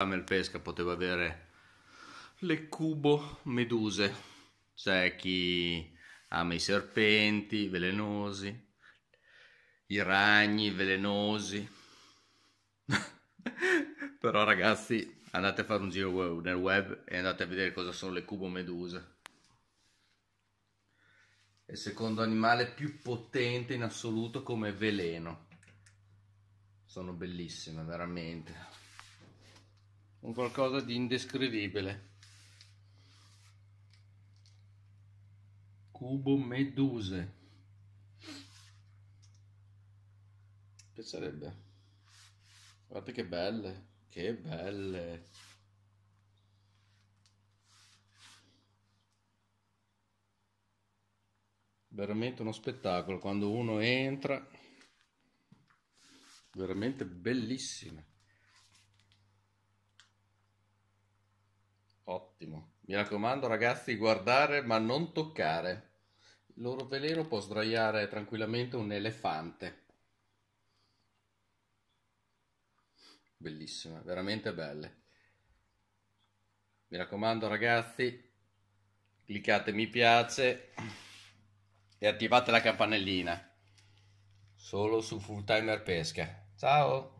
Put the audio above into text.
Camel Pesca poteva avere le cubo meduse, c'è chi ama i serpenti velenosi, i ragni velenosi. Però ragazzi, andate a fare un giro nel web e andate a vedere cosa sono le cubo meduse. È il secondo animale più potente in assoluto come veleno. Sono bellissime, veramente un qualcosa di indescrivibile. Cubo meduse. Che sarebbe? Guardate che belle, che belle. Veramente uno spettacolo quando uno entra. Veramente bellissime. Ottimo. Mi raccomando ragazzi, guardare ma non toccare. Il loro veleno può sdraiare tranquillamente un elefante. Bellissime, veramente belle. Mi raccomando ragazzi, cliccate mi piace e attivate la campanellina. Solo su Full Timer Pesca. Ciao!